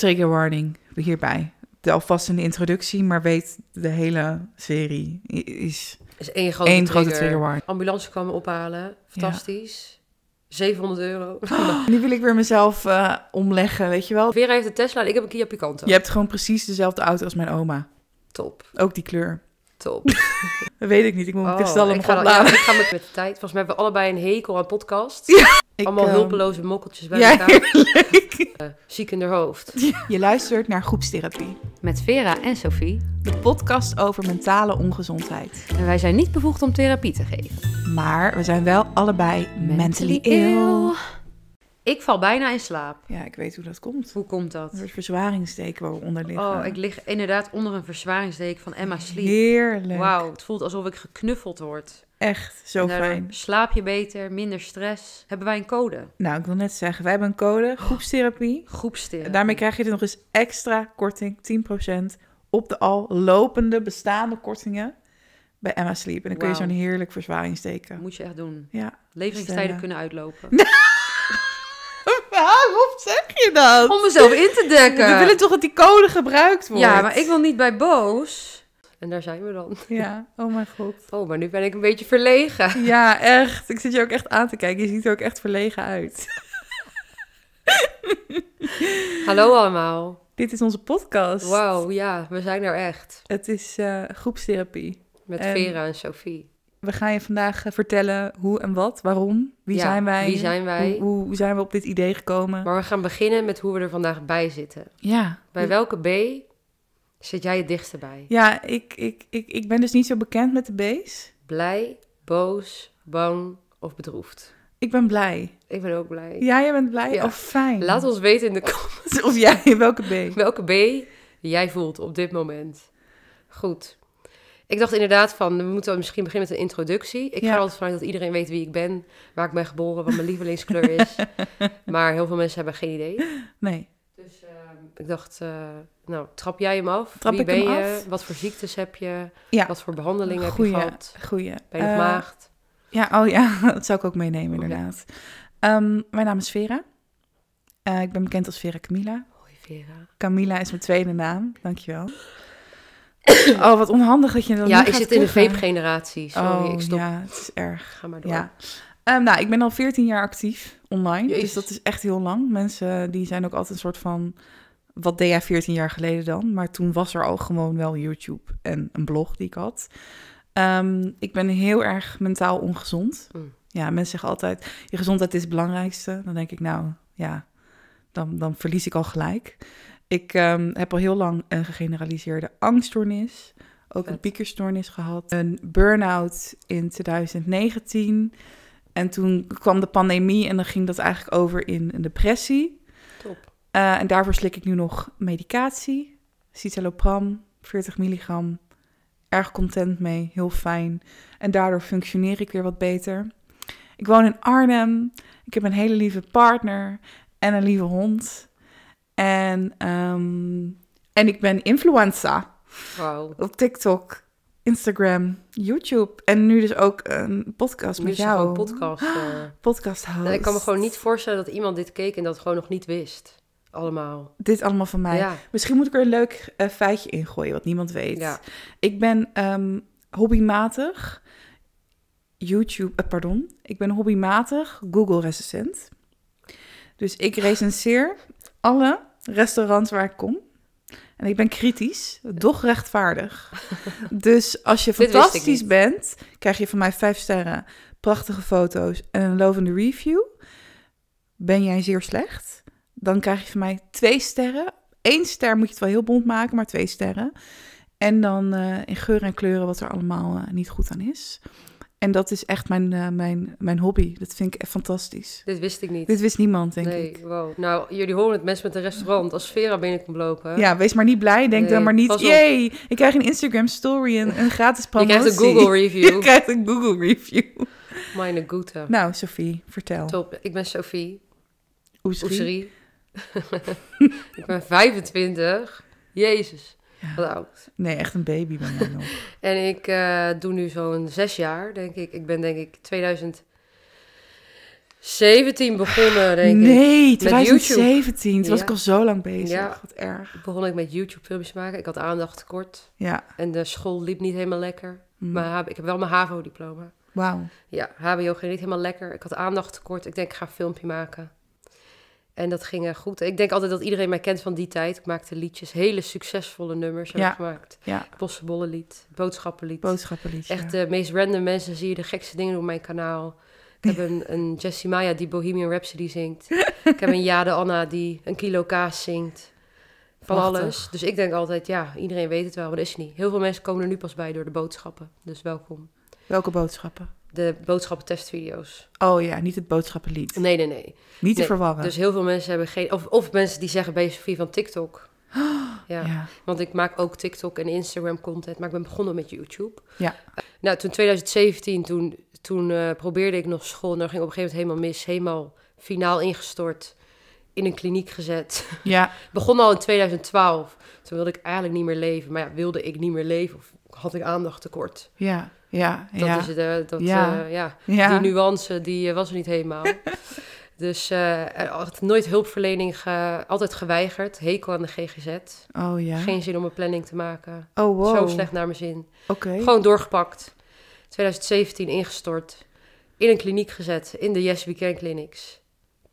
Trigger warning hierbij. De alvast de introductie, maar weet de hele serie is, is één grote, trigger. warning. Ambulance me ophalen, fantastisch. Ja. 700 euro. Ah, nu wil ik weer mezelf eh, omleggen, weet je wel. Weer heeft de Tesla ik heb een Kia Picanto. Je hebt gewoon precies dezelfde auto als mijn oma. Top. Ook die kleur. Top. weet ik niet. Ik moet oh, snel hem gaan ja, Ik ga met, de tijd. Volgens mij hebben we allebei een hekel aan podcast Ja, Allemaal ehm, hulpeloze mokkeltjes bij ja, elkaar. Eh, ziek in haar hoofd. Je luistert naar groepstherapie. Met Vera en Sophie. De podcast over mentale ongezondheid. En wij zijn niet bevoegd om therapie te geven. Maar we zijn wel allebei mentally, mentally ill. Ik val bijna in slaap. Ja, ik weet hoe dat komt. Hoe komt dat? Een we onder liggen. Oh, ik lig inderdaad onder een verzwaringsteek van Emma Sleep. Heerlijk. Wauw, het voelt alsof ik geknuffeld word. Echt, zo fijn. Slaap je beter, minder stress. Hebben wij een code? Nou, ik wil net zeggen, wij hebben een code, oh. groepstherapie. Groepstherapie. Daarmee krijg je er nog eens extra korting, 10% op de al lopende bestaande kortingen bij Emma Sleep. En dan kun je zo'n heerlijk verzwaringsteken. Moet je echt doen. Ja. Leveringstijden kunnen uitlopen. Waarom zeg je dat? Om mezelf in te dekken. We willen toch dat die code gebruikt wordt? Ja, maar ik wil niet bij boos. En daar zijn we dan. Ja, oh mijn god. Oh, maar nu ben ik een beetje verlegen. Ja, echt. Ik zit je ook echt aan te kijken. Je ziet er ook echt verlegen uit. Hallo allemaal. Dit is onze podcast. Wauw, ja, we zijn er echt. Het is eh, groepstherapie. Met Vera en Sophie we gaan je vandaag eh, vertellen hoe en wat, waarom, wie zijn wij, Hoe, zijn we op dit idee gekomen. Maar we gaan beginnen met hoe we er vandaag bij zitten. Ja. Bij welke B zit jij het dichtst bij? Ja, ik, ik, ik, ik ben dus niet zo bekend met de B's. Blij, boos, bang of bedroefd. Ik ben blij. Ik ben ook blij. jij bent blij. Of oh, fijn. Laat ons weten in de comments of jij welke B. Welke B jij voelt op dit moment. Goed. Ik dacht inderdaad van, we moeten misschien beginnen met een introductie. Ik ga altijd vanuit dat iedereen weet wie ik ben, waar ik ben geboren, wat mijn lievelingskleur is. maar heel veel mensen hebben geen idee. Nee. Dus ehm, ik dacht, eh, nou, trap jij hem af? Trap wie ik ben hem je? Af? Wat voor ziektes heb je? Ja. Wat voor behandelingen heb je gehad? Goeie. Ben je uh, maagd? Ja, oh ja, dat zou ik ook meenemen inderdaad. Ehm, mijn naam is Vera. Eh, ik ben bekend als Vera Camila. Hoi Vera. Camilla is mijn tweede naam, dankjewel. Oh, wat onhandig dat je dat Ja, ik zit in de vape-generatie. Sorry, oh, ik stop. ja, het is erg. Ga maar door. Ja. Ehm, nou, ik ben al 14 jaar actief online. Dus dat is echt heel lang. Mensen eh, die zijn ook altijd een soort van... Wat deed jij 14 jaar geleden dan? Maar toen was er al gewoon wel YouTube en een blog die ik had. Ehm, ik ben heel erg mentaal ongezond. Mm. Ja, mensen zeggen altijd, je gezondheid is het belangrijkste. Dan denk ik, nou ja, dan, dan verlies ik al gelijk. Ik ehm, heb al heel lang een gegeneraliseerde angststoornis. Ook een piekerstoornis gehad. Een burn-out in 2019. En toen kwam de pandemie en dan ging dat eigenlijk over in een depressie. Top. Eh, en daarvoor slik ik nu nog medicatie. Citalopram, 40 milligram. Erg content mee, heel fijn. En daardoor functioneer ik weer wat beter. Ik woon in Arnhem. Ik heb een hele lieve partner en een lieve hond. En, ehm, en ik ben influencer. Op TikTok, Instagram, YouTube. En nu dus ook een podcast met jou. Gewoon podcast. Uh, podcast host. ik kan me gewoon niet voorstellen dat iemand dit keek en dat gewoon nog niet wist. Allemaal. Dit allemaal van mij. Misschien moet ik er een leuk eh, feitje in gooien, wat niemand weet. Ja. Ik ben ehm, hobbymatig YouTube, eh, pardon. Ik ben hobbymatig Google-recensent. Dus ik recenseer alle Restaurant waar ik kom. En ik ben kritisch, doch rechtvaardig. Dus als je fantastisch bent, krijg je van mij vijf sterren, prachtige foto's en een lovende review. Ben jij zeer slecht, dan krijg je van mij twee sterren. Eén ster moet je het wel heel bond maken, maar twee sterren. En dan eh, in geur en kleuren wat er allemaal eh, niet goed aan is. En dat is echt mijn, eh, mijn, mijn hobby. Dat vind ik echt fantastisch. Dit wist ik niet. Dit wist niemand, denk nee, ik. Wow. Nou, jullie horen het mensen met een restaurant. Als Vera binnenkomt lopen. Ja, wees maar niet blij. Denk dan maar niet, jee, ik krijg een Instagram story en een gratis promotie. Je krijgt een Google review. Ik krijgt een Google review. Mijn Gute. Nou, Sophie, vertel. Top, ik ben Sophie. Oesri. ik ben 25. Jezus. Nee, echt een baby ben ik nog. en ik eh, doe nu zo'n zes jaar, denk ik. Ik ben denk ik 2017 begonnen, denk nee, ik. Nee, 2017. Toen was ik al zo lang bezig. Ja. Wat erg. Begon ik met YouTube filmpjes maken. Ik had aandacht tekort. Ja. En de school liep niet helemaal lekker. Mm. Maar ik heb wel mijn HAVO-diploma. Wauw. Ja, HBO ging niet helemaal lekker. Ik had aandacht tekort. Ik denk, ik ga een filmpje maken. En dat ging goed. Ik denk altijd dat iedereen mij kent van die tijd. Ik maakte liedjes, hele succesvolle nummers heb ja. gemaakt. Ja. Bossenbollenlied, boodschappenlied. Boodschappenlied, Echt de eh, meest random mensen zie je de gekste dingen op mijn kanaal. Ik heb een, een Jessie Maya die Bohemian Rhapsody zingt. ik heb een Jade Anna die een kilo kaas zingt. Van alles. Dus ik denk altijd, ja, iedereen weet het wel, maar is niet. Heel veel mensen komen er nu pas bij door de boodschappen. Dus welkom. Welke boodschappen? de boodschappentestvideo's. Oh ja, niet het boodschappenlied. Nee, nee, nee. Niet te verwarren. Dus heel veel mensen hebben geen... Of, of mensen die zeggen, ben je van TikTok? ja. want ik maak ook TikTok en Instagram content, maar ik ben begonnen met YouTube. Ja. Eh, nou, toen 2017, toen, toen eh, probeerde ik nog school en daar ging op een gegeven moment helemaal mis. Helemaal finaal ingestort, in een kliniek gezet. Ja. Begon al in 2012. Toen wilde ik eigenlijk niet meer leven, maar ja, wilde ik niet meer leven of had ik aandacht tekort. Ja. Ja, dat is het. Eh, eh, ja. Die nuance die eh, was er niet helemaal. dus nooit hulpverlening, altijd geweigerd. Hekel aan de GGZ. Oh ja. Geen zin om een planning te maken. Oh wow. Zo slecht naar mijn zin. Oké. Gewoon doorgepakt. 2017 ingestort. In een kliniek gezet, in de Yes Weekend Clinics.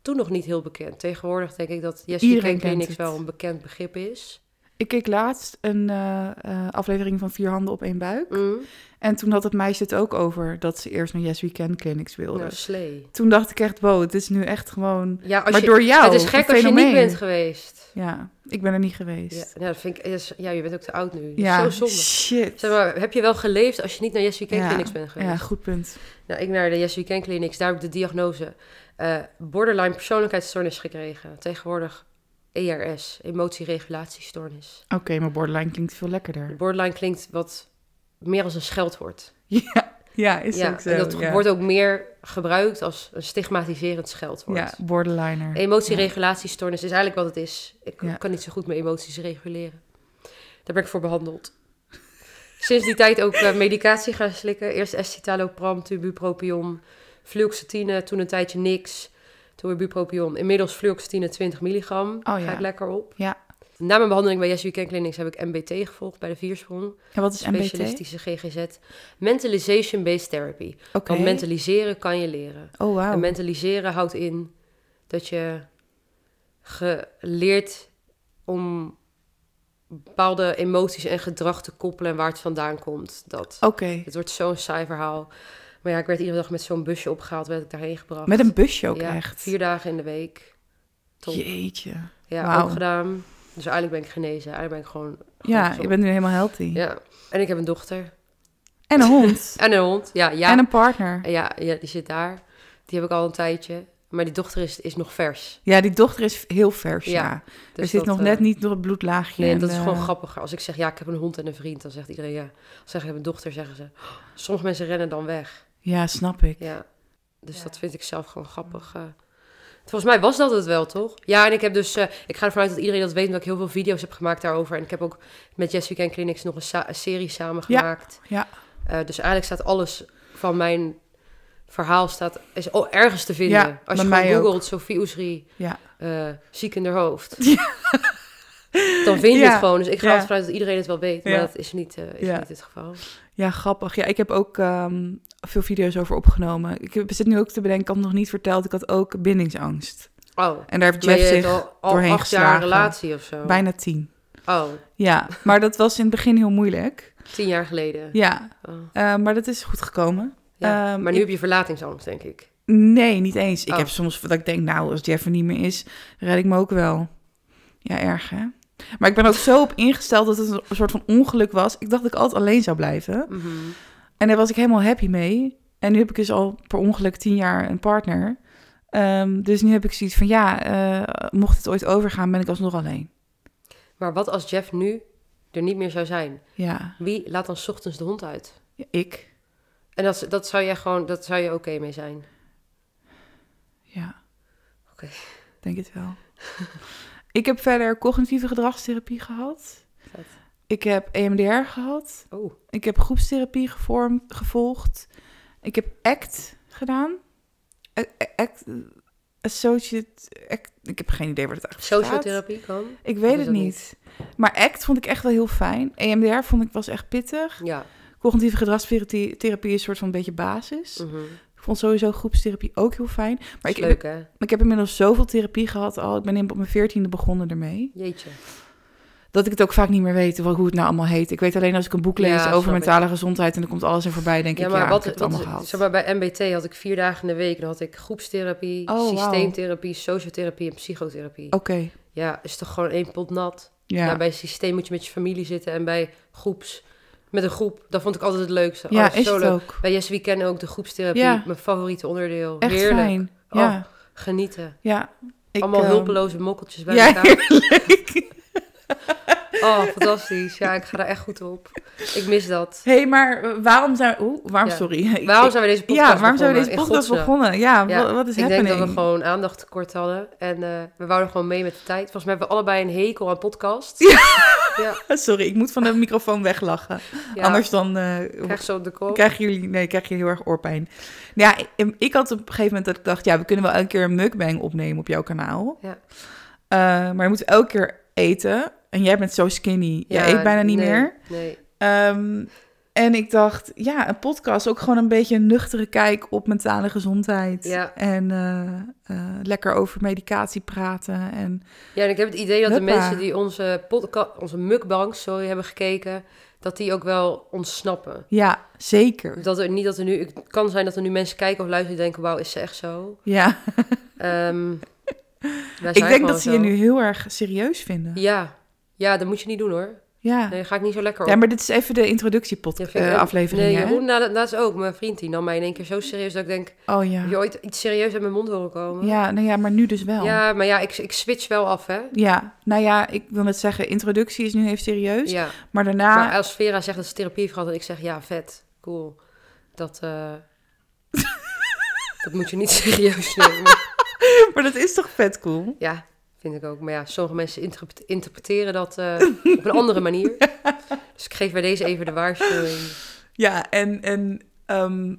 Toen nog niet heel bekend. Tegenwoordig denk ik dat Yes Iedereen Weekend Clinics wel een bekend begrip is. Ik keek laatst een eh, eh, aflevering van Vier Handen op één Buik. Mm. En toen had het meisje het ook over dat ze eerst naar Yes Weekend Clinics wilde. slee. Toen dacht ik echt, wow, het is nu echt gewoon... Ja, als je, door jou, Het is gek als je niet bent geweest. Ja, ik ben er niet geweest. Ja, nou, dat vind ik, is, ja je bent ook te oud nu. ja, zo zonde. shit. Zeg maar, heb je wel geleefd als je niet naar Yes Weekend ja, Clinics bent geweest? Ja, goed punt. Nou, ik naar de Yes Weekend Clinics, daar heb ik de diagnose eh, borderline persoonlijkheidsstoornis gekregen. Tegenwoordig ERS, emotieregulatiestoornis. Oké, maar borderline klinkt veel lekkerder. Borderline klinkt wat meer als een scheldwoord. Ja, ja is ja, ook zo. En dat wordt ook meer gebruikt als een stigmatiserend scheldwoord. Ja, borderliner. Emotieregulatiestoornis is eigenlijk wat het is. Ik kan niet zo goed mijn emoties reguleren. Daar ben ik voor behandeld. Sinds die tijd ook eh, medicatie gaan slikken. Eerst escitalopram, tubupropion, fluoxetine, toen een tijdje niks toen weer bupropion. Inmiddels fluoxetine 20 milligram. Oh, Ga ja. ik lekker op. Ja. Na mijn behandeling bij Yes Weekend Clinics heb ik MBT gevolgd bij de Viersprong. En wat is MBT? GGZ. Mentalization-based therapy. Okay. Want mentaliseren kan je leren. Oh, wow. En mentaliseren houdt in dat je geleerd om bepaalde emoties en gedrag te koppelen en waar het vandaan komt. Dat. Oké. Het wordt zo'n saai verhaal. Maar ja, ik werd iedere dag met zo'n busje opgehaald, werd ik daarheen gebracht. Met een busje ook echt? vier dagen in de week. Jeetje. Ja, ook gedaan. Dus eigenlijk ben ik genezen. Eigenlijk ben ik gewoon... ja, ik je bent nu helemaal healthy. Ja. En ik heb een dochter. En een hond. en een hond, ja, ja. En een partner. Ja, ja, die zit daar. Die heb ik al een tijdje. Maar die dochter is, is nog vers. Ja, die dochter is heel vers, ja. Dus er zit nog eh, net niet door het bloedlaagje. en dat is gewoon eh, grappiger. Als ik zeg, ja, ik heb een hond en een vriend, dan zegt iedereen ja. Als ik zeg, ik heb een dochter, zeggen ze... Oh, sommige mensen rennen dan weg. Ja, snap ik. Ja. Dus dat vind ik zelf gewoon grappig. Eh. Volgens mij was dat het wel, toch? Ja, en ik heb dus... Eh, ik ga ervan uit dat iedereen dat weet... omdat ik heel veel video's heb gemaakt daarover. En ik heb ook met Jessica en Clinics nog een, serie samen gemaakt. Ja, ja. Eh, dus eigenlijk staat alles van mijn verhaal staat, is oh, ergens te vinden. Als je gewoon googelt, Sophie Oesri, ja. ziek in haar hoofd. Dan vind je het gewoon. Dus ik ga ervan uit dat iedereen het wel weet. Maar dat is niet, is niet het geval. Ja, grappig. Ja, ik heb ook ehm, veel video's over opgenomen. Ik zit nu ook te bedenken, ik had nog niet verteld. Ik had ook bindingsangst. Oh. En daar heeft Jeff zich al, al doorheen acht geslagen. relatie of zo? Bijna tien. Oh. Ja, maar dat was in het begin heel moeilijk. Tien jaar geleden? Ja. Oh. Eh, maar dat is goed gekomen. Ehm, maar nu heb je verlatingsangst, denk ik. Nee, niet eens. Ik heb oh. soms dat ik denk, nou, als Jeff er niet meer is, red ik me ook wel. Ja, erg hè? Maar ik ben ook zo op ingesteld dat het een soort van ongeluk was. Ik dacht dat ik altijd alleen zou blijven. Mhm. En daar was ik helemaal happy mee. En nu heb ik dus al per ongeluk tien jaar een partner. Ehm, dus nu heb ik zoiets van, ja, eh, mocht het ooit overgaan, ben ik alsnog alleen. Maar wat als Jeff nu er niet meer zou zijn? Ja. Wie laat dan ochtends de hond uit? ik. En dat, dat zou jij gewoon, dat zou je oké mee zijn? Ja. Oké. Denk het wel. Ik heb verder cognitieve gedragstherapie gehad. Ik heb EMDR gehad. Oh. Ik heb groepstherapie gevormd, gevolgd. Ik heb ACT gedaan. ACT, associate... ik heb geen idee wat het eigenlijk Sociotherapie kan? Ik weet het niet. Maar ACT vond ik echt wel heel fijn. EMDR vond ik was echt pittig. Ja. Cognitieve gedragstherapie is een soort van een beetje basis. Mhm vond sowieso groepstherapie ook heel fijn. Maar ik, leuk, ik heb inmiddels zoveel therapie gehad al. Ik ben op mijn veertiende begonnen ermee. Jeetje. Dat ik het ook vaak niet meer weet hoe het nou allemaal heet. Ik weet alleen als ik een boek lees over mentale gezondheid en er komt alles in voorbij, denk ja, ik, maar ja, wat, het allemaal gehad. Zeg maar, bij MBT had ik vier dagen in de week. Dan had ik groepstherapie, oh, systeemtherapie, sociotherapie en psychotherapie. Oké. Ja, is toch gewoon één pot nat? Ja. Nou, bij systeem moet je met je familie zitten en bij groeps met een groep. Dat vond ik altijd het leukste. Ja, oh, is ook. Bij Yes weekend Kennen ook de groepstherapie. Mijn favoriete onderdeel. Heerlijk. Oh, ja. genieten. Ja. Ik, Allemaal ehm, hulpeloze mokkeltjes bij elkaar. Oh, fantastisch. Ja, ik ga daar echt goed op. Ik mis dat. Hé, hey, maar waarom zijn Oeh, waarom, sorry. Waarom zijn we deze podcast Ja, waarom begonnen? zijn we deze podcast begonnen? Ja, wat is ik happening? Ik denk dat we gewoon aandacht tekort hadden. En eh, we wouden gewoon mee met de tijd. Volgens mij hebben we allebei een hekel aan podcast. Ja. Sorry, ik moet van de microfoon weglachen. Anders dan... Uh, krijg zo de kop. Krijgen jullie... Nee, krijg je heel erg oorpijn. Ja, ik, ik, had op een gegeven moment dat ik dacht... Ja, we kunnen wel een keer een mukbang opnemen op jouw kanaal. Ja. Eh, maar je moet elke keer eten. En jij bent zo skinny. Ja, eet bijna niet meer. Nee. Ehm, en ik dacht, ja, een podcast ook gewoon een beetje een nuchtere kijk op mentale gezondheid. En eh, eh, lekker over medicatie praten. En, ja, en ik heb het idee dat de mensen die onze, podcast, onze mukbangs sorry, hebben gekeken, dat die ook wel ontsnappen. Ja, zeker. Dat er niet dat er nu, het kan zijn dat er nu mensen kijken of luisteren en denken, wauw, is ze echt zo? Ja. Ehm, ik denk dat ze je nu heel erg serieus vinden. Ja. ja, dat moet je niet doen hoor. Ja. Nee, ga ik niet zo lekker op. Ja, maar dit is even de introductie ja, eh, aflevering. Nee, Jeroen, na, nou, ook. Mijn vriend die nam mij in één keer zo serieus dat ik denk... Oh ja. je ooit iets serieus uit mijn mond horen komen? Ja, nou ja, maar nu dus wel. Ja, maar ja, ik, ik switch wel af, hè? Ja, nou ja, ik wil net zeggen, introductie is nu even serieus. Ja. Maar daarna... Maar als Vera zegt dat ze therapie heeft en ik zeg ja, vet, cool. Dat, eh, dat moet je niet serieus nemen. maar dat is toch vet cool? Ja, vind ik ook. Maar ja, sommige mensen interpreteren dat eh, op een andere manier. Dus ik geef bij deze even de waarschuwing. Ja, en, en ehm,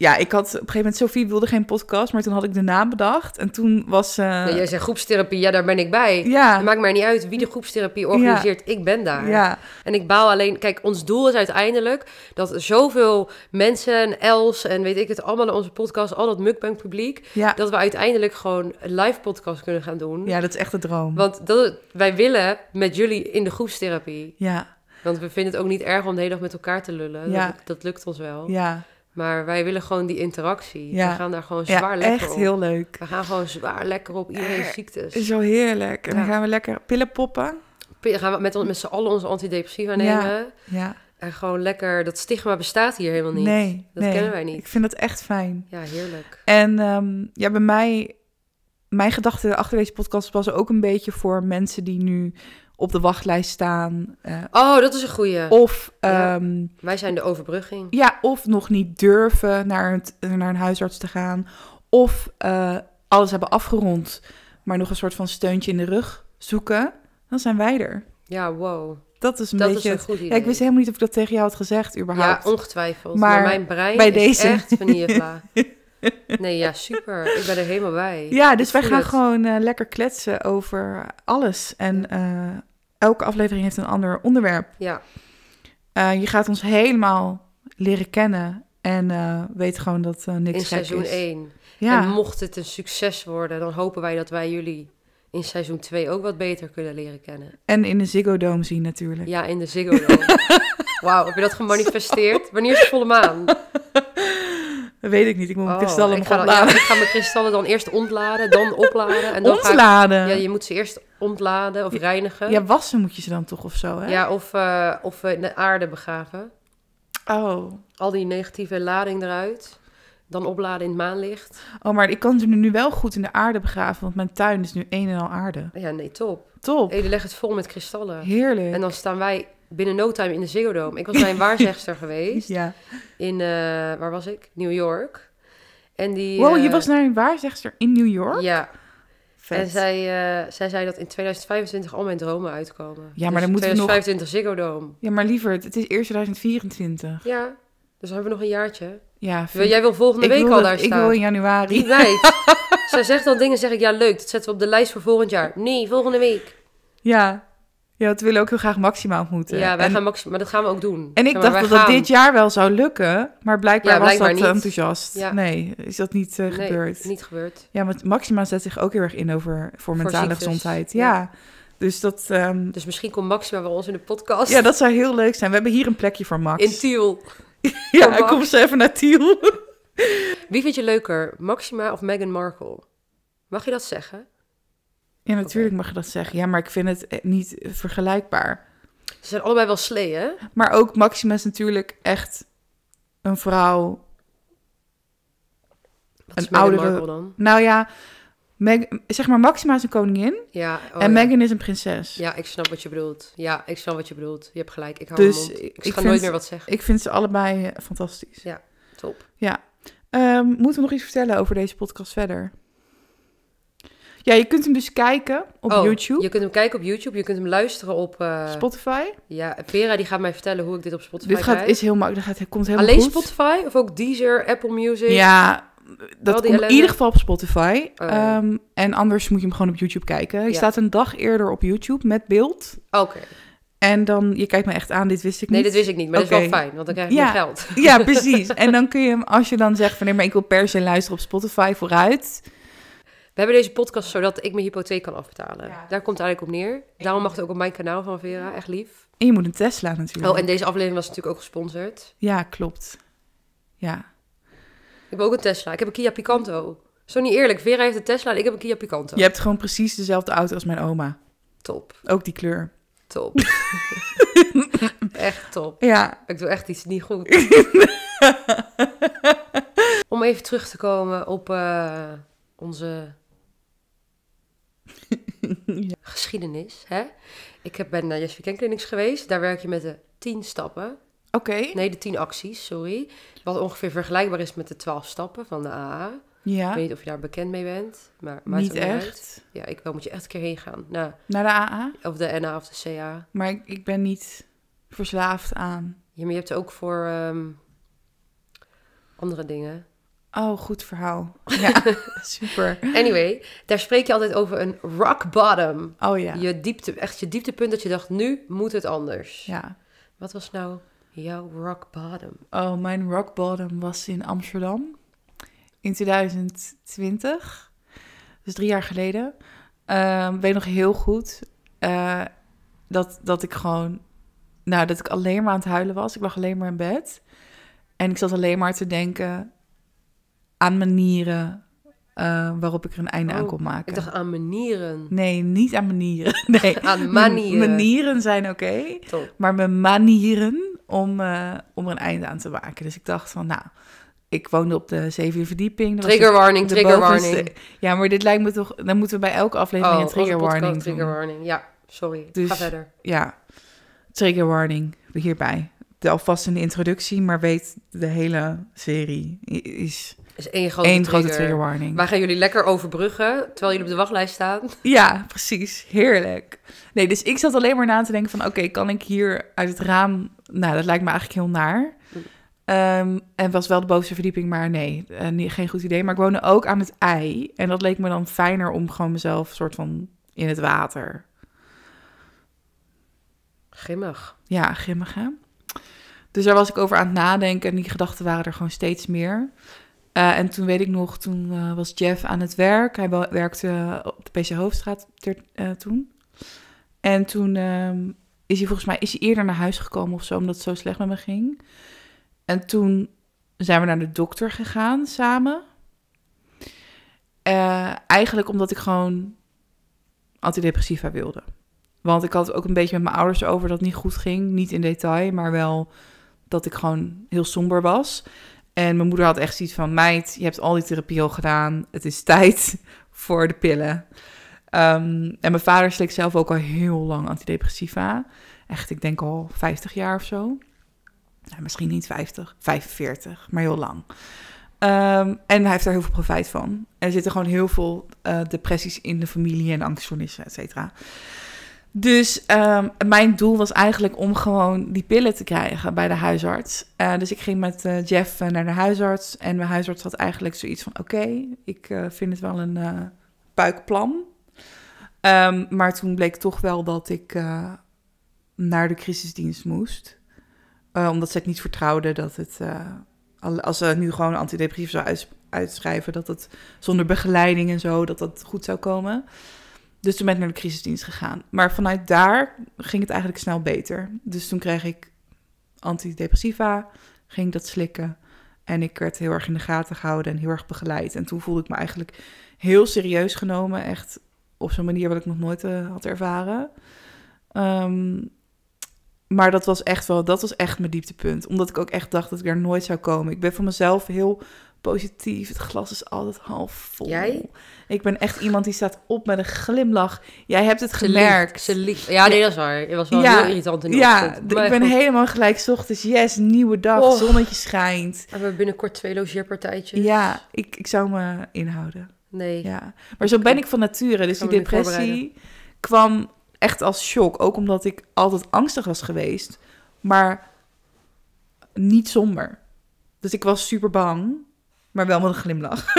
ja, ik had op een gegeven moment Sophie wilde geen podcast, maar toen had ik de naam bedacht. En toen was. Uh... Ja, jij zei groepstherapie, ja, daar ben ik bij. Ja. Het maakt mij niet uit wie de groepstherapie organiseert, ik ben daar. Ja. En ik baal alleen. Kijk, ons doel is uiteindelijk dat zoveel mensen en Els en weet ik het allemaal naar onze podcast, al dat mukbang publiek, ja. dat we uiteindelijk gewoon een live podcast kunnen gaan doen. Ja, dat is echt de droom. Want dat, wij willen met jullie in de groepstherapie. Ja. Want we vinden het ook niet erg om de hele dag met elkaar te lullen. Ja. Dat, dat lukt ons wel. Ja. Maar wij willen gewoon die interactie. Ja. We gaan daar gewoon zwaar ja, lekker echt heel leuk. We gaan gewoon zwaar lekker op iedereen's eh, ziektes. Zo heerlijk. En dan gaan we lekker pillen poppen. gaan we met, met z'n allen onze antidepressiva nemen. ja. En gewoon lekker, dat stigma bestaat hier helemaal niet. Nee, dat kennen wij niet. Ik vind dat echt fijn. Ja, heerlijk. En ehm, ja, bij mij, mijn gedachten achter deze podcast was ook een beetje voor mensen die nu op de wachtlijst staan. Eh, oh, dat is een goede. Of ehm, wij zijn de overbrugging. Ja, of nog niet durven naar, naar een huisarts te gaan. Of eh, alles hebben afgerond, maar nog een soort van steuntje in de rug zoeken. Dan zijn wij er. Ja, wow. Dat is een dat beetje. Is een goed idee. ik wist helemaal niet of ik dat tegen jou had gezegd, überhaupt. Ja, ongetwijfeld. Maar, mijn brein bij is deze. echt vanillevla. Nee, ja, super. Ik ben er helemaal bij. Ja, dus wij gaan gewoon eh, lekker kletsen over alles. En eh elke aflevering heeft een ander onderwerp. Ja. Eh, je gaat ons helemaal leren kennen en eh, weet gewoon dat uh, niks in seizoen is. 1. Ja. En mocht het een succes worden, dan hopen wij dat wij jullie in seizoen 2 ook wat beter kunnen leren kennen. En in de Ziggo Dome zien natuurlijk. Ja, in de Ziggo Dome. Wauw, heb je dat gemanifesteerd? Wanneer is de volle maan? Dat weet ik niet. Ik moet mijn oh, kristallen Dan, ik ga mijn kristallen dan eerst ontladen, dan opladen. En dan ontladen? ja, je moet ze eerst ontladen of reinigen. Ja, wassen moet je ze dan toch of zo, hè? Ja, of, eh, of in eh, de aarde begraven. Oh. Al die negatieve lading eruit. Dan opladen in het maanlicht. Oh, maar ik kan ze nu wel goed in de aarde begraven, want mijn tuin is nu een en al aarde. Ja, nee, top. Top. Je legt het vol met kristallen. Heerlijk. En dan staan wij binnen no time in de Ziggo Dome. Ik was bij een waarzegster geweest. Ja. In, eh, waar was ik? New York. En die, wow, je eh, was naar een waarzegster in New York? Ja. En zij, eh, zij zei dat in 2025 al mijn dromen uitkomen. Ja, maar dus dan moeten 2025 we nog... Ziggo Dome. Ja, maar liever, het is eerst 2024. Ja, dus dan hebben we nog een jaartje. Ja, Wil Jij wil volgende week al daar staan. Ik wil in januari. Wie weet. zij zegt al dingen, zeg ik, ja leuk, dat zetten we op de lijst voor volgend jaar. Nee, volgende week. Ja, ja, willen we willen ook heel graag Maxima ontmoeten. Ja, wij gaan Maxima, maar dat gaan we ook doen. En ik dacht dat dat dit jaar wel zou lukken, maar blijkbaar, was dat eh, enthousiast. Nee, is dat niet eh, gebeurd. Nee, niet gebeurd. Ja, want Maxima zet zich ook heel erg in over voor, mentale gezondheid. Ja. Dus, dat, ehm, dus misschien komt Maxima bij ons in de podcast. Ja, dat zou heel leuk zijn. We hebben hier een plekje voor Max. In Tiel. ja, ik kom ze even naar Tiel. Wie vind je leuker, Maxima of Meghan Markle? Mag je dat zeggen? Ja, natuurlijk mag je dat zeggen. Ja, maar ik vind het eh, niet vergelijkbaar. Ze zijn allebei wel slee, hè? Maar ook Maxima is natuurlijk echt een vrouw. Wat een oudere. Dan? Nou ja, zeg maar Maxima is een koningin. Ja, oh en ja. Meghan is een prinses. Ja, ik snap wat je bedoelt. Ja, ik snap wat je bedoelt. Je hebt gelijk. Ik hou dus Ik, ga nooit meer wat zeggen. Ik vind ze allebei eh, fantastisch. Ja, top. Ja. Ehm, moeten we nog iets vertellen over deze podcast verder? Ja, je kunt hem dus kijken op oh, YouTube. Je kunt hem kijken op YouTube. Je kunt hem luisteren op... Eh, Spotify. Ja, Vera die gaat mij vertellen hoe ik dit op Spotify Dit gaat, is heel makkelijk. Dat gaat, komt helemaal Alleen Spotify? Of ook Deezer, Apple Music? Ja, dat komt in ieder geval op Spotify. Oh, ehm, en anders moet je hem gewoon op YouTube kijken. Hij staat een dag eerder op YouTube met beeld. Oké. En dan, je kijkt me echt aan, dit wist ik niet. Nee, dit wist ik niet, maar dat is wel fijn, want dan krijg je ja. geld. Ja, precies. En dan kun je hem, als je dan zegt van nee, maar ik wil per se luisteren op Spotify vooruit we hebben deze podcast zodat ik mijn hypotheek kan afbetalen. Daar komt het eigenlijk op neer. Daarom mag het ook op mijn kanaal van Vera. Echt lief. En je moet een Tesla natuurlijk. Oh, en deze aflevering was natuurlijk ook gesponsord. Ja, klopt. Ja. Ik heb ook een Tesla. Ik heb een Kia Picanto. Zo niet eerlijk. Vera heeft een Tesla en ik heb een Kia Picanto. Je hebt gewoon precies dezelfde auto als mijn oma. Top. Ook die kleur. Top. echt top. Ja. Ik doe echt iets niet goed. Om even terug te komen op eh, onze Geschiedenis, hè? Ik ben naar Jessica Clinics geweest. Daar werk je met de tien stappen. Oké. Nee, de tien acties, sorry. Wat ongeveer vergelijkbaar is met de twaalf stappen van de AA. Ja. Ik weet niet of je daar bekend mee bent, maar niet echt. Ja, ik wel moet je echt een keer heen gaan. Nou, naar de AA? Of de NA of de CA. Maar ik, ik ben niet verslaafd aan. Ja, maar je hebt ook voor ehm, andere dingen. Oh, goed verhaal. Ja, super. Anyway, daar spreek je altijd over een rock bottom. Oh ja. Je diepte, echt je dieptepunt dat je dacht, nu moet het anders. Ja. Wat was nou jouw rock bottom? Oh, mijn rock bottom was in Amsterdam in 2020. Dus drie jaar geleden. Uh, weet nog heel goed eh, dat, dat ik gewoon... Nou, dat ik alleen maar aan het huilen was. Ik lag alleen maar in bed. En ik zat alleen maar te denken aan manieren eh, waarop ik er een einde aan oh, kon maken. Ik dacht aan manieren. Nee, niet aan manieren. Nee. aan manieren. manieren zijn oké, maar mijn manieren om, eh, om er een einde aan te maken. Dus ik dacht van, nou, ik woonde op de zeven verdieping. Trigger warning, trigger warning. Ja, maar dit lijkt me toch, dan moeten we bij elke aflevering oh, een trigger warning doen. trigger warning, ja, sorry. Dus, Ga verder. Ja, trigger warning hierbij. De alvast in de introductie, maar weet, de hele serie is is één grote, Eén grote warning. Waar gaan jullie lekker overbruggen terwijl jullie op de wachtlijst staan? Ja, precies. Heerlijk. Nee, dus ik zat alleen maar na te denken van... oké, kan ik hier uit het raam... Nou, dat lijkt me eigenlijk heel naar. Ehm, en was wel de bovenste verdieping, maar nee, eh, geen goed idee. Maar ik woonde ook aan het ei. En dat leek me dan fijner om gewoon mezelf soort van in het water. Grimmig. Ja, grimmig hè? Dus daar was ik over aan het nadenken en die gedachten waren er gewoon steeds meer. Eh, en toen weet ik nog, toen eh, was Jeff aan het werk. Hij werkte op de PC Hoofdstraat eh, toen. En toen ehm, is hij volgens mij is hij eerder naar huis gekomen of zo, omdat het zo slecht met me ging. En toen zijn we naar de dokter gegaan samen. eigenlijk omdat ik gewoon antidepressiva wilde. Want ik had ook een beetje met mijn ouders over dat het niet goed ging. Niet in detail, maar wel dat ik gewoon heel somber was. En mijn moeder had echt zoiets van: Meid, je hebt al die therapie al gedaan. Het is tijd voor de pillen. Ehm, en mijn vader slikt zelf ook al heel lang antidepressiva. Echt, ik denk al 50 jaar of zo. Nou, misschien niet 50, 45, maar heel lang. Ehm, en hij heeft daar heel veel profijt van. er zitten gewoon heel veel eh, depressies in de familie en angststoornissen, et cetera. Dus ehm, mijn doel was eigenlijk om gewoon die pillen te krijgen bij de huisarts. Eh, dus ik ging met eh, Jeff eh, naar de huisarts. En mijn huisarts had eigenlijk zoiets van: Oké, ik vind het wel een puikplan. Ehm, maar toen bleek toch wel dat ik naar de crisisdienst moest. omdat ze het niet vertrouwden dat het. als ze nu gewoon antidepressief zou uitschrijven, dat het zonder begeleiding en zo, dat dat goed zou komen. Dus toen ben ik naar de crisisdienst gegaan. Maar vanuit daar ging het eigenlijk snel beter. Dus toen kreeg ik antidepressiva, ging dat slikken. En ik werd heel erg in de gaten gehouden en heel erg begeleid. En toen voelde ik me eigenlijk heel serieus genomen. Echt op zo'n manier wat ik nog nooit eh, had ervaren. Ehm, maar dat was echt wel, dat was echt mijn dieptepunt. Omdat ik ook echt dacht dat ik daar nooit zou komen. Ik ben van mezelf heel positief. Het glas is altijd half vol. Jij? Ik ben echt iemand die staat op met een glimlach. Jij hebt het gemerkt. Ze lief, Ja, nee, dat is waar. Je was wel ja, heel irritant in de Ja, ik ben helemaal gelijk ochtends. Yes, nieuwe dag, zonnetje schijnt. We hebben binnenkort twee logeerpartijtjes. Ja, ik, ik zou me inhouden. Nee. Ja. Maar zo ben ik van nature. Dus die depressie kwam echt als shock. Ook omdat ik altijd angstig was geweest. Maar niet somber. Dus ik was super bang. Maar wel met een glimlach.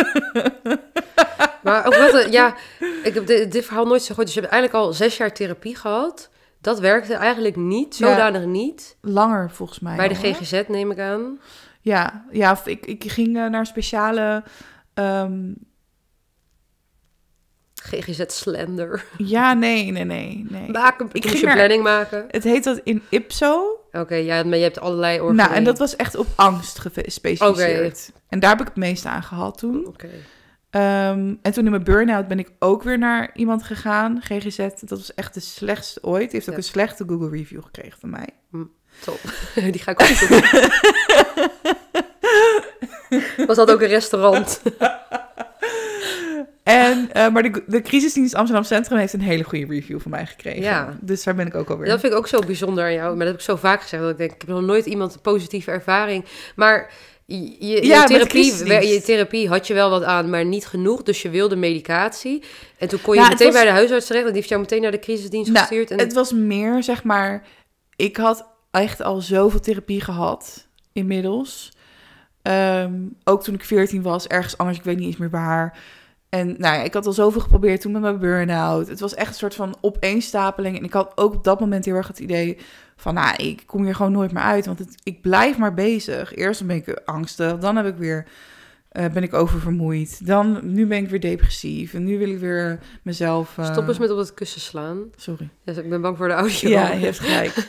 Maar ook wat, ja, ik heb dit, verhaal nooit zo goed. Dus je hebt eigenlijk al zes jaar therapie gehad. Dat werkte eigenlijk niet, zodanig niet. Langer volgens mij. Bij de GGZ neem ik aan. Ja, ja ik, ik ging eh, naar speciale ehm, GGZ Slender. Ja, nee, nee, nee. Maak een ik ging planning maken. Het heet dat in Ipso. Oké, ja, maar je hebt allerlei nou, organen. Nou, en dat was echt op angst gespecialiseerd. En daar heb ik het meeste aan gehad toen. Oké. Ehm, en toen in mijn burn-out ben ik ook weer naar iemand gegaan, GGZ. Dat was echt de slechtste ooit. Die heeft ook een slechte Google review gekregen van mij. Mm, top. Die ga ik ook was dat ook een restaurant? En, eh, maar de, de crisisdienst Amsterdam Centrum heeft een hele goede review van mij gekregen. Ja. Dus daar ben ik ook alweer. Dat vind ik ook zo bijzonder aan jou. Maar dat heb ik zo vaak gezegd. Dat ik denk, ik heb nog nooit iemand een positieve ervaring. Maar je, therapie, je therapie had je wel wat aan, maar niet genoeg. Dus je wilde medicatie. En toen kon je meteen bij de huisarts terecht. En die heeft jou meteen naar de crisisdienst nou, gestuurd. En... Het was meer, zeg maar... Ik had echt al zoveel therapie gehad inmiddels. Ehm, ook toen ik 14 was, ergens anders, ik weet niet eens meer waar en nou ja, ik had al zoveel geprobeerd toen met mijn burn-out. Het was echt een soort van opeenstapeling. En ik had ook op dat moment heel erg het idee van, nou, ik kom hier gewoon nooit meer uit. Want ik blijf maar bezig. Eerst ben ik angstig, dan heb ik weer, eh, ben ik oververmoeid. Dan, nu ben ik weer depressief. En nu wil ik weer mezelf... Uh... Stop eens met op het kussen slaan. Sorry. Ja, ik ben bang voor de audio. Ja, je hebt gelijk.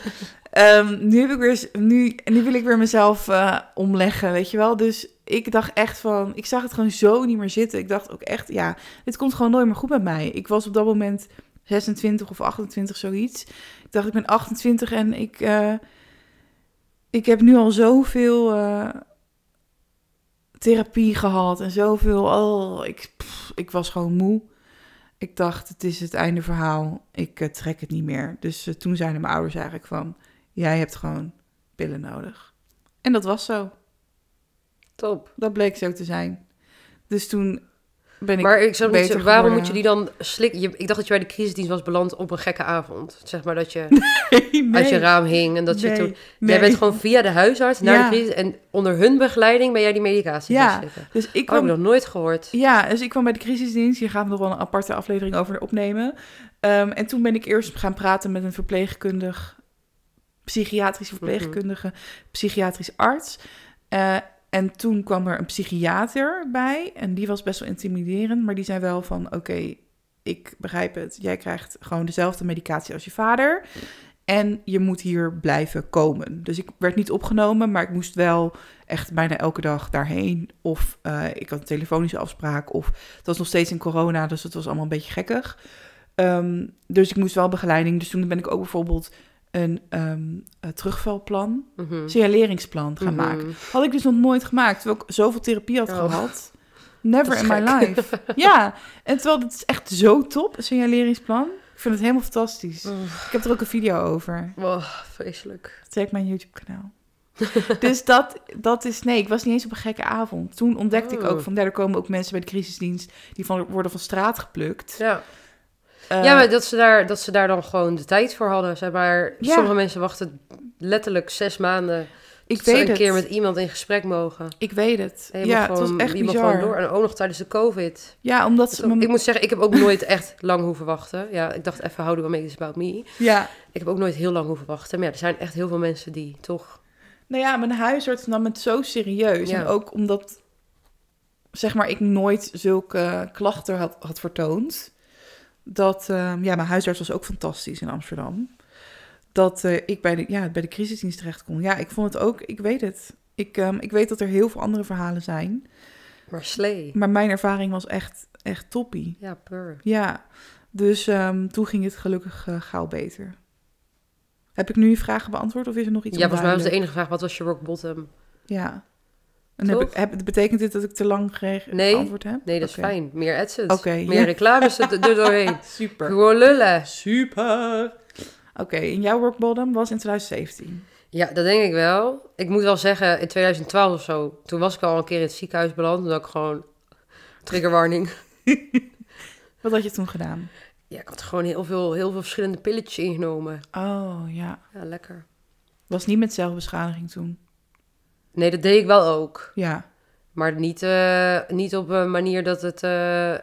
Ehm, nu, heb ik weer, nu, nu wil ik weer mezelf eh, omleggen, weet je wel. Dus ik dacht echt van, ik zag het gewoon zo niet meer zitten. Ik dacht ook echt, ja, dit komt gewoon nooit meer goed met mij. Ik was op dat moment 26 of 28, zoiets. Ik dacht, ik ben 28 en ik, eh, ik heb nu al zoveel eh, therapie gehad en zoveel, oh, ik, ik was gewoon moe. Ik dacht, het is het einde verhaal. Ik eh, trek het niet meer. Dus toen zeiden mijn ouders eigenlijk van, jij hebt gewoon pillen nodig. En dat was zo. Top. Dat bleek zo te zijn. Dus toen ben ik. Maar ik zou niet waarom moet je die dan slikken? ik dacht dat je bij de crisisdienst was beland op een gekke avond. Zeg maar dat je nee, uit je raam hing en dat nee, je toen. Nee. Jij bent gewoon via de huisarts naar de crisis en onder hun begeleiding ben jij die medicatie ja. Dus ik kwam, oh, heb ik nog nooit gehoord. Ja, dus ik kwam bij de crisisdienst. Je gaat nog wel een aparte aflevering over opnemen. Ehm, en toen ben ik eerst gaan praten met een verpleegkundig, psychiatrisch mhm. verpleegkundige, psychiatrisch arts. Uh, en toen kwam er een psychiater bij. En die was best wel intimiderend. Maar die zei wel van oké, ik begrijp het. Jij krijgt gewoon dezelfde medicatie als je vader. En je moet hier blijven komen. Dus ik werd niet opgenomen, maar ik moest wel echt bijna elke dag daarheen. Of eh, ik had een telefonische afspraak. Of het was nog steeds in corona, dus het was allemaal een beetje gekkig. Ehm, dus ik moest wel begeleiding. Dus toen ben ik ook bijvoorbeeld een um, terugvalplan, mhm. signaleringsplan dus gaan mhm. maken. Had ik dus nog nooit gemaakt, terwijl ik zoveel therapie had oh. gehad. Never in my life. ja, en terwijl het is echt zo top, een signaleringsplan. Ik vind het helemaal fantastisch. Ik heb er ook een video over. Oh, vreselijk. Check mijn YouTube-kanaal. dus dat, dat is... Nee, ik was niet eens op een gekke avond. Toen ontdekte ik ook oh. van... daar komen ook mensen bij de crisisdienst... die van, worden van straat geplukt. Ja ja, maar dat ze, daar, dat ze daar dan gewoon de tijd voor hadden. Zeg maar, Sommige mensen wachten letterlijk zes maanden. Ik weet een het. keer met iemand in gesprek mogen. Ik weet het. ja, het was echt bizar. En ook nog tijdens de COVID. Ja, omdat... ik moet zeggen, ik heb ook nooit echt lang hoeven wachten. Ja, ik dacht even, houden we mee, is about me. Ja. Ik heb ook nooit heel lang hoeven wachten. Maar ja, er zijn echt heel veel mensen die toch... Nou ja, mijn huisarts nam het zo serieus. Ja. En ook omdat, zeg maar, ik nooit zulke klachten had, had vertoond dat, ehm, ja, mijn huisarts was ook fantastisch in Amsterdam. Dat eh, ik bij de, ja, bij de crisisdienst terecht kon. Ja, ik vond het ook, ik weet het. Ik, ehm, ik weet dat er heel veel andere verhalen zijn. Maar slee. Maar mijn ervaring was echt, echt toppie. Ja, pur. Ja, dus ehm, toen ging het gelukkig eh, gauw beter. Heb ik nu je vragen beantwoord of is er nog iets? Ja, volgens mij was de enige vraag: wat was je rock bottom? Ja. En heb ik, betekent dit dat ik te lang geantwoord antwoord heb? Nee, dat is fijn. Meer adsets. Okay, meer reclames er doorheen. Super. Gewoon lullen. Super. Oké, okay, in jouw workbottom was in 2017. Ja, dat denk ik wel. Ik moet wel zeggen, in 2012 of zo, toen was ik al een keer in het ziekenhuis beland. Omdat ik gewoon... Triggerwarning. Wat had je toen gedaan? Ja, ik had gewoon heel veel, heel veel verschillende pilletjes ingenomen. Oh, ja. Ja, lekker. Was niet met zelfbeschadiging toen? Nee, dat deed ik wel ook. Ja. Maar niet, eh, niet op een manier dat het, eh,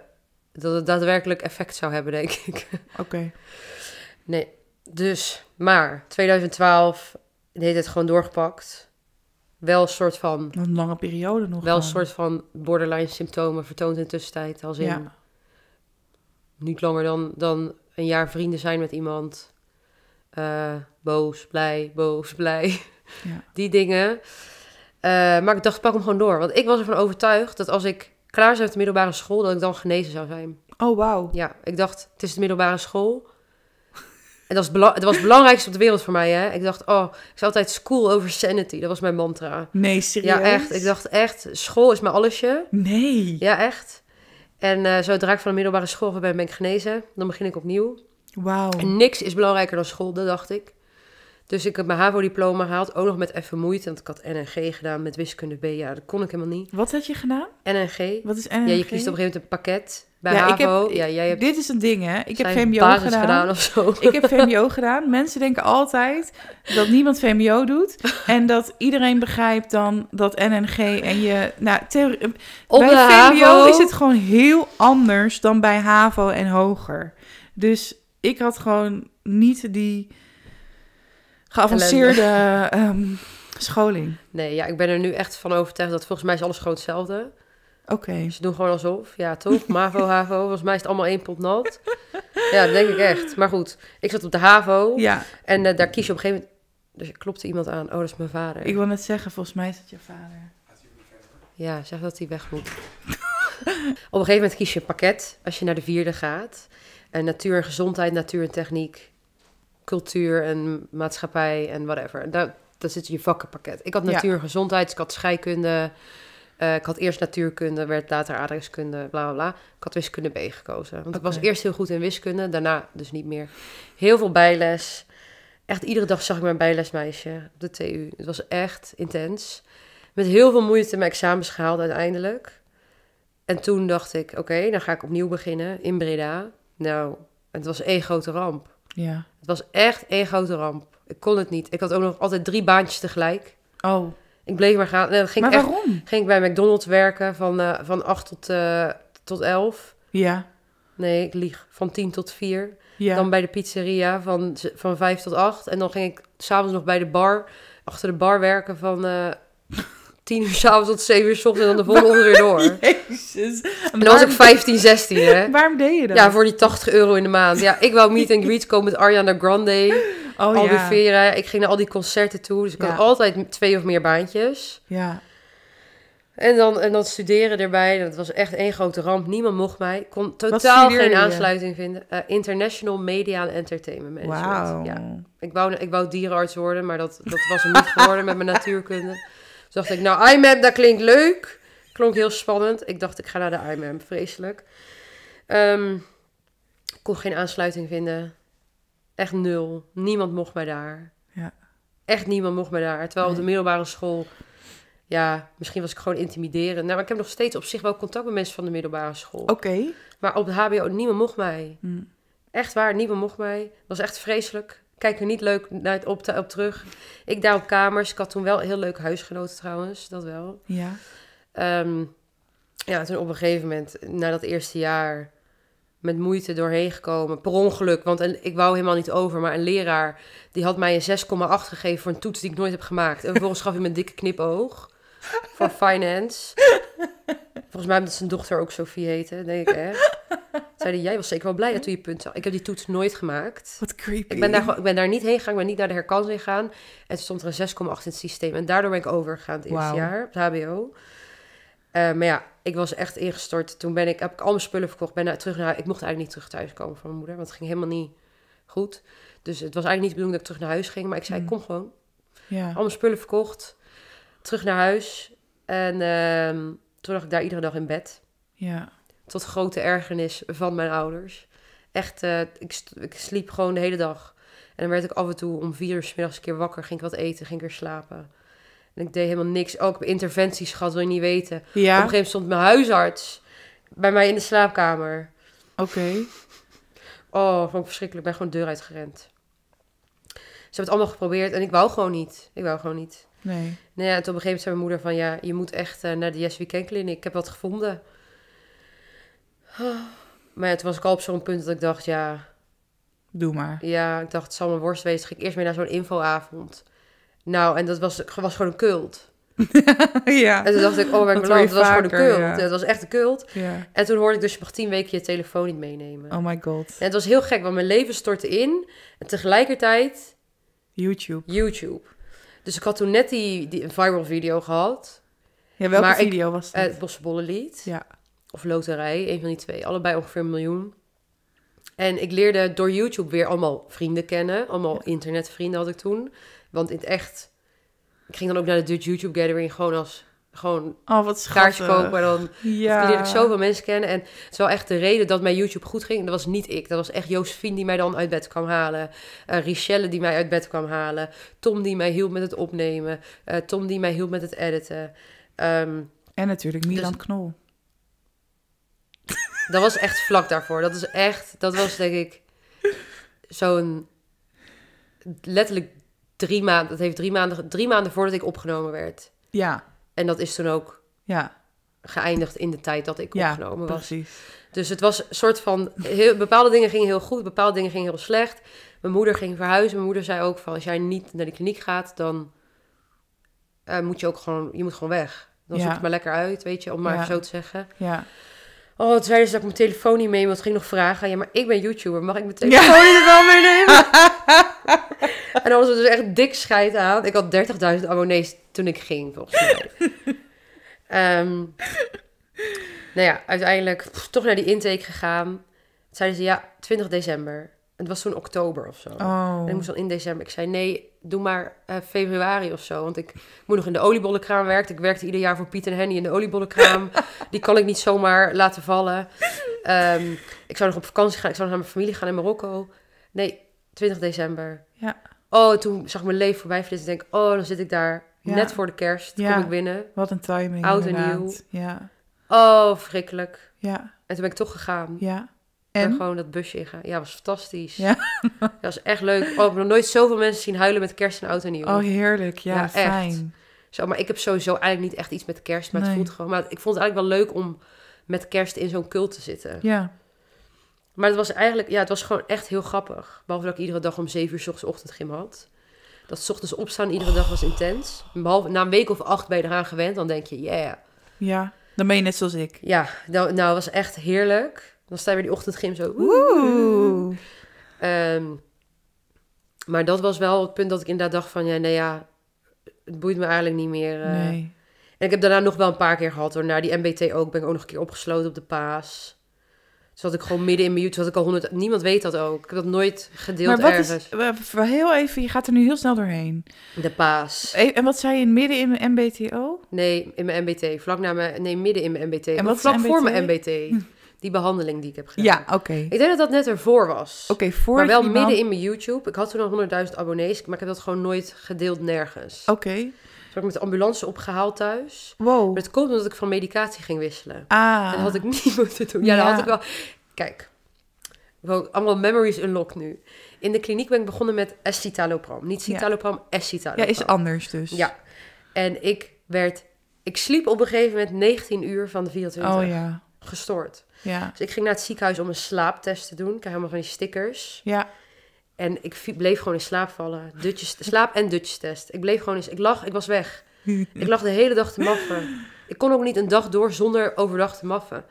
dat het daadwerkelijk effect zou hebben, denk ik. Oké. Nee, dus, maar 2012 deed het gewoon doorgepakt. Wel een soort van... Een lange periode nog. Wel een soort van borderline symptomen vertoond in tussentijd. Als in ja. niet langer dan, dan een jaar vrienden zijn met iemand. Eh, boos, blij, boos, blij. Ja. Die dingen. Eh, maar ik dacht, pak hem gewoon door. Want ik was ervan overtuigd dat als ik klaar zou met de middelbare school, dat ik dan genezen zou zijn. Oh, wauw. Ja, ik dacht, het is de middelbare school. En dat was, het was het belangrijkste op de wereld voor mij, hè. Ik dacht, oh, ik zal altijd school over sanity. Dat was mijn mantra. Nee, serieus? Ja, echt. Ik dacht echt, school is mijn allesje. Nee. Ja, echt. En uh, zodra ik van de middelbare school ben, ben ik genezen. Dan begin ik opnieuw. Wauw. Niks is belangrijker dan school, dat dacht ik. Dus ik heb mijn HAVO-diploma gehaald, ook nog met even moeite. Want ik had NNG gedaan met wiskunde B. Ja, dat kon ik helemaal niet. Wat had je gedaan? NNG. Wat is NNG? Ja, je kiest op een gegeven moment een pakket bij ja, Ik heb, dit is een ding, hè? Ik heb VMBO gedaan. gedaan of zo. Ik heb VMBO gedaan. Mensen denken altijd dat niemand VMBO doet. en dat iedereen begrijpt dan dat NNG en je... Nou, op bij VMBO is het gewoon heel anders dan bij HAVO en hoger. Dus ik had gewoon niet die geavanceerde um, scholing. Nee, ja, ik ben er nu echt van overtuigd dat volgens mij is alles gewoon hetzelfde. Oké. Ze doen gewoon alsof. Ja, toch? MAVO, HAVO. Volgens mij is het allemaal één pot nat. ja, denk ik echt. Maar goed, ik zat op de HAVO. Ja. En eh, daar kies je op een gegeven moment... Dus klopte iemand aan. Oh, dat is mijn vader. Ik wil net zeggen, volgens mij is het je vader. Ja, zeg dat hij weg moet. op een gegeven moment kies je een pakket als je naar de vierde gaat. En natuur en gezondheid, natuur en techniek cultuur en maatschappij en whatever. Daar, daar zit je vakkenpakket. Ik had natuur en gezondheid, ik had scheikunde. Eh, ik had eerst natuurkunde, werd later aardrijkskunde, bla bla bla. Ik had wiskunde B gekozen. Want ik was eerst heel goed in wiskunde, daarna dus niet meer. Heel veel bijles. Echt iedere dag zag ik mijn bijlesmeisje op de TU. Het was echt intens. Met heel veel moeite mijn examens gehaald uiteindelijk. En toen dacht ik, oké, dan ga ik opnieuw beginnen in Breda. Nou, het was één grote ramp. Ja. Het was echt een grote ramp. Ik kon het niet. Ik had ook nog altijd drie baantjes tegelijk. Oh. Ik bleef maar gaan. nee ging ik echt, ging ik bij McDonald's werken van, eh, van 8 tot, eh, tot 11. Ja. Nee, ik lieg. Van 10 tot 4. Ja. Dan bij de pizzeria van, van 5 tot 8. En dan ging ik s'avonds nog bij de bar, achter de bar werken van, eh, tien uur s'avonds tot zeven uur s ochtends en dan de volgende weer door. En dan was ik 15, 16, hè. Waarom deed je dat? Ja, voor die 80 euro in de maand. Ja, ik wou meet and greet komen met Ariana Grande, oh, ja. Ik ging naar al die concerten toe, dus ik had altijd twee of meer baantjes. Ja. En dan, en dan studeren erbij. Dat was echt één grote ramp. Niemand mocht mij. kon totaal geen aansluiting vinden. Eh, International Media Entertainment Management. Wow. Ja. Ik, wou, ik wou dierenarts worden, maar dat, dat was hem niet geworden met mijn natuurkunde zag ik, nou, IMAP, dat klinkt leuk. Klonk heel spannend. Ik dacht, ik ga naar de IMAP. Vreselijk. Um, kon geen aansluiting vinden. Echt nul. Niemand mocht mij daar. Ja. Echt niemand mocht mij daar. Terwijl op de middelbare school... Ja, misschien was ik gewoon intimiderend. Nou, maar ik heb nog steeds op zich wel contact met mensen van de middelbare school. Oké. Maar op de HBO, niemand mocht mij. Mm. Echt waar, niemand mocht mij. Dat was echt vreselijk. Kijk er niet leuk naar, op, op terug. Ik daar op kamers. Ik had toen wel een heel leuk huisgenoten trouwens, dat wel. Ja. Ehm, ja, toen op een gegeven moment, na dat eerste jaar, met moeite doorheen gekomen. Per ongeluk, want ik wou helemaal niet over. Maar een leraar, die had mij een 6,8 gegeven voor een toets die ik nooit heb gemaakt. En vervolgens gaf hij me een dikke knipoog van finance. Volgens mij omdat zijn dochter ook Sophie heette, denk ik echt. Zeiden, jij was zeker wel blij dat toen je punt zag. Ik heb die toets nooit gemaakt. Wat creepy. Ik ben daar, ik ben daar niet heen gegaan, ik ben niet naar de herkansing gegaan. En toen stond er een 6,8 in het systeem. En daardoor ben ik overgegaan het eerste jaar, op hbo. Eh, maar ja, ik was echt ingestort. Toen ben ik, heb ik al mijn spullen verkocht. Ben terug naar, ik mocht eigenlijk niet terug thuis komen van mijn moeder, want het ging helemaal niet goed. Dus het was eigenlijk niet de bedoeling dat ik terug naar huis ging. Maar ik zei, mm. kom gewoon. Ja. Al mijn spullen verkocht terug naar huis. En ehm, toen lag ik daar iedere dag in bed. Ja. Tot grote ergernis van mijn ouders. Echt, eh, ik, ik, sliep gewoon de hele dag. En dan werd ik af en toe om vier uur s middags een keer wakker. Ging ik wat eten, ging ik weer slapen. En ik deed helemaal niks. Ook oh, interventies gehad, wil je niet weten. Ja. Op een gegeven moment stond mijn huisarts bij mij in de slaapkamer. Oké. Oh, vond ik verschrikkelijk. Ik ben gewoon de deur uitgerend. Ze hebben het allemaal geprobeerd en ik wou gewoon niet. Ik wou gewoon niet. Nee. Nou ja, en op een gegeven moment zei mijn moeder van... ja, je moet echt eh, naar de Yes Weekend Clinic. Ik heb wat gevonden. Ah. Maar toen was ik al op zo'n punt dat ik dacht, ja... Doe maar. Ja, ik dacht, het zal mijn worst wezen. Ging ik eerst mee naar zo'n infoavond. Nou, en dat was, was gewoon een cult. ja. En toen dacht ik, oh, mijn ik het dat was gewoon een cult. Het was echt een cult. Ja. En toen hoorde ik dus, je mag tien weken je telefoon niet meenemen. Oh my god. En het was heel gek, want mijn leven stortte in. En tegelijkertijd... YouTube. YouTube. Dus ik had toen net die, die een viral video gehad. Ja, welke maar video ik, was dat? Het Bossebollenlied. Ja. Of Loterij, een van die twee. Allebei ongeveer een miljoen. En ik leerde door YouTube weer allemaal vrienden kennen. Allemaal internetvrienden had ik toen. Want in het echt... Ik ging dan ook naar de Dutch YouTube Gathering gewoon als gewoon oh, wat kaartje kopen. Dan ja. ik ik zoveel mensen kennen. En het was wel echt de reden dat mijn YouTube goed ging. Dat was niet ik. Dat was echt Josephine die mij dan uit bed kwam halen. Uh, Richelle die mij uit bed kwam halen. Tom die mij hielp met het opnemen. Eh, Tom die mij hielp met het editen. Ehm, en natuurlijk dus- Milan Knol. Dat was echt vlak daarvoor. Dat is echt, dat was denk ik zo'n letterlijk drie maanden. Dat heeft drie maanden, drie maanden voordat ik opgenomen werd. Ja. En dat is toen ook ja. geëindigd in de tijd dat ik opgenomen was. Precies. Dus het was een soort van. Heel, bepaalde dingen gingen heel goed, bepaalde dingen gingen heel slecht. Mijn moeder ging verhuizen. Mijn moeder zei ook van als jij niet naar de kliniek gaat, dan eh, moet je ook gewoon, je moet gewoon weg. Dan ziet zoek het maar lekker uit, weet je, om maar zo te zeggen. Ja. Oh, toen zeiden ze dat ik mijn telefoon niet mee. Want ik ging nog vragen. Ja, maar ik ben YouTuber. Mag ik mijn telefoon je er wel meenemen? en alles was dus echt dik scheid aan. Ik had 30.000 abonnees toen ik ging, volgens mij. Ehm, nou ja, uiteindelijk toch naar die intake gegaan. zeiden ze, ja, 20 december het was toen oktober of zo. Oh. En ik moest dan in december. Ik zei, nee, doe maar eh, februari of zo. Want ik moet nog in de oliebollenkraam werken. Ik werkte ieder jaar voor Piet en Henny in de oliebollenkraam. Die kan ik niet zomaar laten vallen. Ehm, ik zou nog op vakantie gaan. Ik zou nog naar mijn familie gaan in Marokko. Nee, 20 december. Ja. Oh, toen zag mijn leven voorbij Ik denk, oh, dan zit ik daar net voor de kerst. Ja. Kom ik binnen. Wat een timing. Oud en nieuw. Ja. Oh, verschrikkelijk. Ja. En toen ben ik toch gegaan. Ja. En? gewoon dat busje ingaan. Ja, was fantastisch. Ja. Dat was echt leuk. Oh, ik heb nog nooit zoveel mensen zien huilen met kerst en oud en nieuw. Oh, heerlijk. Ja, fijn. Echt. Zo, maar ik heb sowieso eigenlijk niet echt iets met kerst. Maar het voelt gewoon... Maar ik vond het eigenlijk wel leuk om met kerst in zo'n cult te zitten. Ja. Maar het was eigenlijk... Ja, het was gewoon echt heel grappig. Behalve dat ik iedere dag om zeven uur ochtends gym had. Dat ochtends opstaan iedere dag was intens. Behalve na een week of acht ben je eraan gewend. Dan denk je, yeah. Ja, dan ben je net zoals ik. Ja, nou, nou was echt heerlijk dan je we die ochtendgym zo. Ehm, maar dat was wel het punt dat ik inderdaad dacht van, ja, nou ja, het boeit me eigenlijk niet meer. Eh. Nee. En ik heb daarna nog wel een paar keer gehad hoor. naar die MBT ook ben ik ook nog een keer opgesloten op de paas. Zat dus ik gewoon midden in mijn YouTube, had ik al honderd... Niemand weet dat ook. Ik heb dat nooit gedeeld maar wat ergens. heel even, je gaat er nu heel snel doorheen. De paas. E, en wat zei je, midden in mijn MBTO? Nee, in mijn MBT. Vlak na mijn... Nee, midden in mijn MBT. En wat vlak voor mijn MBT? Hm die behandeling die ik heb gedaan. Ja, oké. Ik denk dat dat net ervoor was. Oké, voor Maar wel midden in mijn YouTube. Ik had toen al 100.000 abonnees, maar ik heb dat gewoon nooit gedeeld nergens. Oké. Toen ik met de ambulance opgehaald thuis. Wow. Maar dat komt omdat ik van medicatie ging wisselen. Ah. En dat had ik niet moeten doen. Ja, dat had ik wel... Kijk, allemaal memories unlocked nu. In de kliniek ben ik begonnen met escitalopram. Niet citalopram, ja. escitalopram. Ja, is anders dus. Ja. En ik werd... Ik sliep op een gegeven moment 19 uur van de 24. Oh ja gestoord. Ja. Dus ik ging naar het ziekenhuis om een slaaptest te doen. Ik kreeg helemaal van die stickers. Ja. En ik bleef gewoon in slaap vallen. Dutjes, slaap- en test. Ik bleef gewoon in... Ik lag, ik was weg. Ik lag de hele dag te maffen. Ik kon ook niet een dag door zonder overdag te maffen.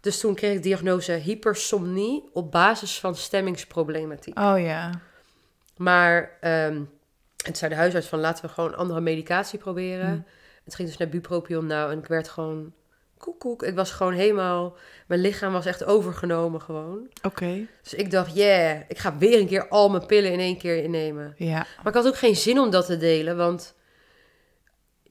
Dus toen kreeg ik diagnose hypersomnie op basis van stemmingsproblematiek. Oh ja. Maar ehm, het zei de huisarts van laten we gewoon andere medicatie proberen. Mm. Het ging dus naar bupropion nou en ik werd gewoon koek, koek. Ik was gewoon helemaal... Mijn lichaam was echt overgenomen gewoon. Oké. Dus ik dacht, ja ik ga weer een keer al mijn pillen in één keer innemen. Ja. Maar ik had ook geen zin om dat te delen, want...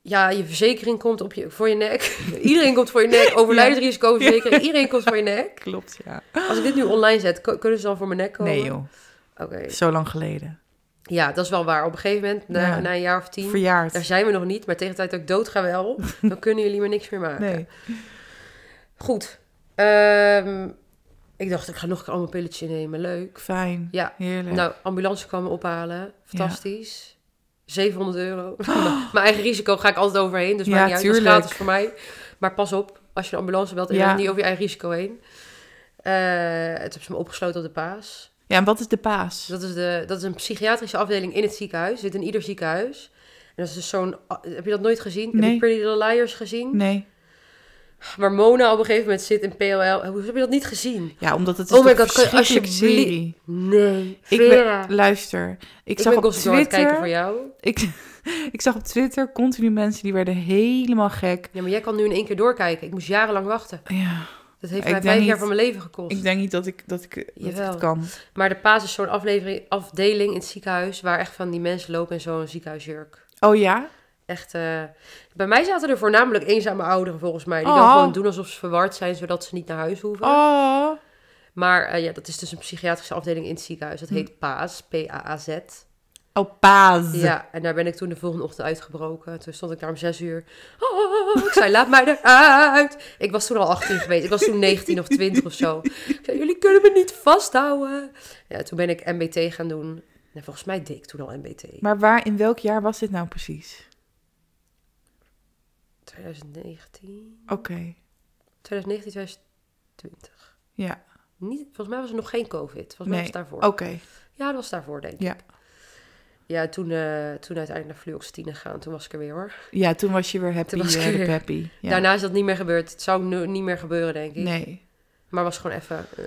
Ja, je verzekering komt op je, voor je nek. Iedereen komt voor je nek. Overlijdensrisicoverzekering. ja. Iedereen komt voor je nek. Klopt, ja. Als ik dit nu online zet, kunnen ze dan voor mijn nek komen? Nee, joh. Oké. Zo lang geleden. Ja, dat is wel waar. Op een gegeven moment, na, na een jaar of tien, Verjaard. daar zijn we nog niet. Maar tegen de tijd dat ik dood ga wel, dan kunnen jullie me niks meer maken. Nee. Goed. Ehm, ik dacht, ik ga nog een keer allemaal pilletje nemen. Leuk. Fijn. Ja. Heerlijk. Nou, ambulance kwam me ophalen. Fantastisch. 700 euro. Oh. Nou, mijn eigen risico ga ik altijd overheen. Dus ja, niet is gratis voor mij. Maar pas op, als je een ambulance belt en ja. niet over je eigen risico heen. Eh, het hebben ze me opgesloten op de paas. Ja, en wat is de paas? Dat is, de, dat is een psychiatrische afdeling in het ziekenhuis. Zit in ieder ziekenhuis. En dat is dus zo'n... Ah, heb je dat nooit gezien? Nee. Heb je Pretty Little Liars gezien? Nee. Maar Mona op een gegeven moment zit in PLL. Hoe heb je dat niet gezien? Ja, omdat het is oh my God, als serie. Nee. Ik ben, luister, ik, ik zag op Twitter... kijken voor jou. Ik, ik zag op Twitter continu mensen die werden helemaal gek. Ja, maar jij kan nu in één keer doorkijken. Ik moest jarenlang wachten. Ja. Dat heeft mij vijf niet, jaar van mijn leven gekost. Ik denk niet dat ik, dat ik, dat ik het kan. Maar de paas is zo'n aflevering, afdeling in het ziekenhuis... waar echt van die mensen lopen en zo'n ziekenhuisjurk. Oh ja? Echt, eh, bij mij zaten er voornamelijk eenzame ouderen volgens mij. Die dan oh. gewoon doen alsof ze verward zijn, zodat ze niet naar huis hoeven. Oh. Maar eh, ja, dat is dus een psychiatrische afdeling in het ziekenhuis. Dat hm. heet PAAS, P-A-A-Z. Oh, ja, en daar ben ik toen de volgende ochtend uitgebroken. Toen stond ik daar om zes uur. Oh, ik zei, laat mij eruit. Ik was toen al 18 geweest. Ik was toen 19 of 20 of zo. Ik zei, jullie kunnen me niet vasthouden. Ja, toen ben ik MBT gaan doen. En volgens mij deed ik toen al MBT. Maar waar, in welk jaar was dit nou precies? 2019. Oké. 2019, 2020. Ja. Niet, volgens mij was er nog geen COVID. Volgens nee. was daarvoor. Oké. Ja, dat was daarvoor, denk ik. Ja. Ja, toen, uh, toen uiteindelijk naar fluoxetine gaan. Toen was ik er weer hoor. Ja, toen was je weer happy. Toen happy. Eh, ja. Daarna is dat niet meer gebeurd. Het zou nu niet meer gebeuren, denk ik. Nee. Maar was gewoon even... Uh,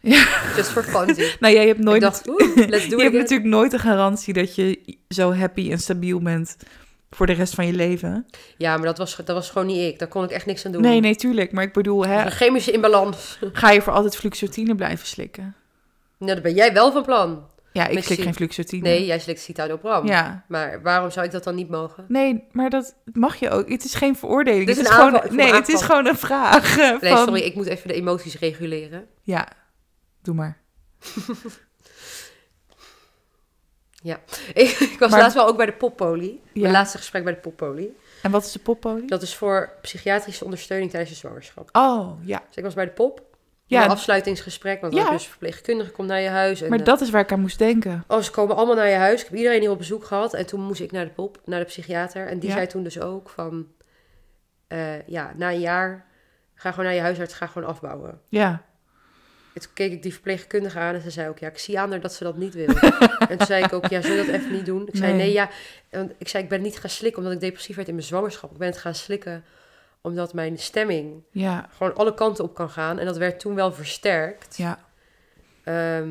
ja. Just for fun. nou, jij hebt nooit... dacht, let's do Je hebt natuurlijk nooit de garantie dat je zo happy en stabiel bent voor de rest van je leven. Ja, maar dat was, dat was gewoon niet ik. Daar kon ik echt niks aan doen. Nee, nee, tuurlijk. Maar ik bedoel... Hè, een chemische imbalans. Ga je voor altijd fluoxetine blijven slikken? Nou, dat ben jij wel van plan. Ja, ik slik geen fluoxetine. Nee, jij slikt citalopram. Ja. Maar waarom zou ik dat dan niet mogen? Nee, maar dat mag je ook. Het is geen veroordeling. het is, gewoon, nee, het is gewoon een vraag. Eh, van... sorry, ik moet even de emoties reguleren. Ja, doe maar. ja, ik, was laatst wel ook bij de poppolie. Ja. Mijn laatste gesprek bij de poppolie. En wat is de poppolie? Dat is voor psychiatrische ondersteuning tijdens de zwangerschap. Oh, ja. Dus ik was bij de pop. Ja, een afsluitingsgesprek, want ja. verpleegkundige komt naar je huis. En, maar dat is waar ik aan moest denken. Oh, ze komen allemaal naar je huis. Ik heb iedereen hier op bezoek gehad. En toen moest ik naar de pop, naar de psychiater. En die zei toen dus ook van... Eh, ja, na een jaar ga gewoon naar je huisarts, ga gewoon afbouwen. Ja. En toen keek ik die verpleegkundige aan en ze zei ook... Ja, ik zie aan dat ze dat niet wil. en toen zei ik ook, ja, zullen we dat even niet doen? Ik zei, nee, ja. Want ik zei, ik ben niet gaan slikken omdat ik depressief werd in mijn zwangerschap. Ik ben het gaan slikken omdat mijn stemming ja. gewoon alle kanten op kan gaan. En dat werd toen wel versterkt. Ja. Ehm,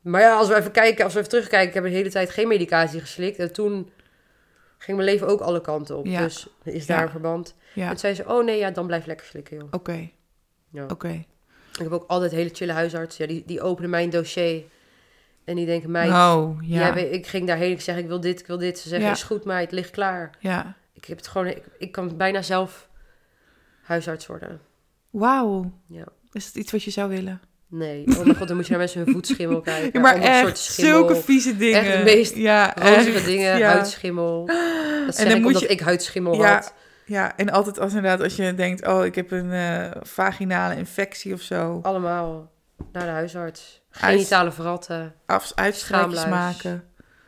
maar ja, als we even kijken, als we even terugkijken, ik heb de hele tijd geen medicatie geslikt. En toen ging mijn leven ook alle kanten op. Dus is daar een verband. Ja. toen zei ze, oh nee, ja, dan blijf lekker slikken, joh. Oké. Ja. Oké. Ik heb ook altijd hele chille huisartsen. Ja, die, die openen mijn dossier. En die denken, mij. Oh ja. ik ging daarheen, ik zeg, ik wil dit, ik wil dit. Ze zeggen, is goed, meid, ligt klaar. Ja ik heb het gewoon, ik, ik kan bijna zelf huisarts worden. Wauw. Ja. Is het iets wat je zou willen? Nee, oh mijn god, dan moet je naar mensen hun voetschimmel kijken. Ja, maar soort schimmel. zulke vieze dingen. Echt de meest ja, dingen, huidschimmel. Dat en ik omdat ik huidschimmel ja, had. Ja, en altijd als inderdaad als je denkt, oh, ik heb een eh, vaginale infectie of zo. Allemaal, naar de huisarts. Genitale Uit, verratten. Af, maken.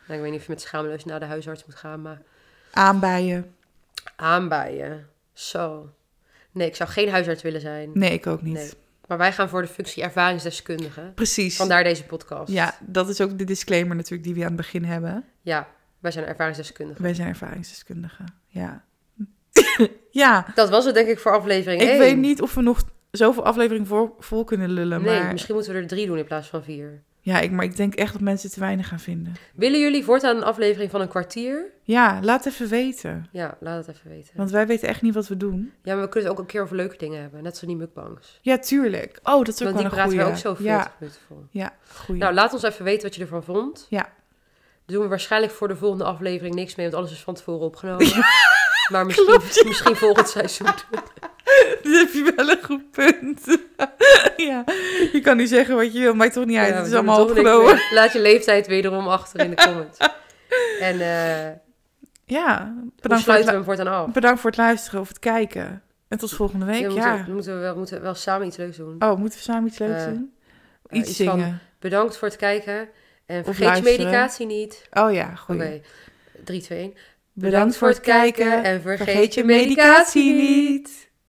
Nou, ik weet niet of je met schaamluis naar de huisarts moet gaan, maar... Aanbijen. Aanbijen. Zo. Nee, ik zou geen huisarts willen zijn. Nee, ik ook niet. Maar wij gaan voor de functie ervaringsdeskundige. Precies. Vandaar deze podcast. Ja, dat is ook de disclaimer natuurlijk die we aan het begin hebben. Ja, wij zijn ervaringsdeskundigen. Wij zijn ervaringsdeskundigen, ja. ja. Dat was het denk ik voor aflevering Ik weet niet of we nog zoveel afleveringen voor, vol kunnen lullen, nee, misschien moeten we er drie doen in plaats van vier. Ja, ik, maar ik denk echt dat mensen te weinig gaan vinden. Willen jullie voortaan een aflevering van een kwartier? Ja, laat even weten. Ja, laat het even weten. Want wij weten echt niet wat we doen. Ja, maar we kunnen het ook een keer over leuke dingen hebben. Net zo die mukbangs. Ja, tuurlijk. Oh, dat is ook Want die praten we ook zo 40 ja. minuten Ja, Nou, laat ons even weten wat je ervan vond. Ja. Dan doen we waarschijnlijk voor de volgende aflevering niks mee, want alles is van tevoren opgenomen. Maar misschien, misschien volgend seizoen. Dan heb je wel een goed punt. ja, je kan niet zeggen wat je wil, maar toch niet uit. Ja, het is allemaal opgelopen. Laat je leeftijd wederom achter in de comments. En uh, ja, bedankt voor, het, luisteren. af? bedankt voor het luisteren of het kijken. En tot volgende week. Ja, moeten, We, moeten, wel, moeten wel samen iets leuks doen. Oh, moeten we samen iets leuks eh, doen? Eh, iets, zingen. bedankt voor het kijken. En vergeet je medicatie niet. Oh ja, goed. Oké, 3, 2, 1. Bedankt voor het kijken en vergeet je medicatie niet.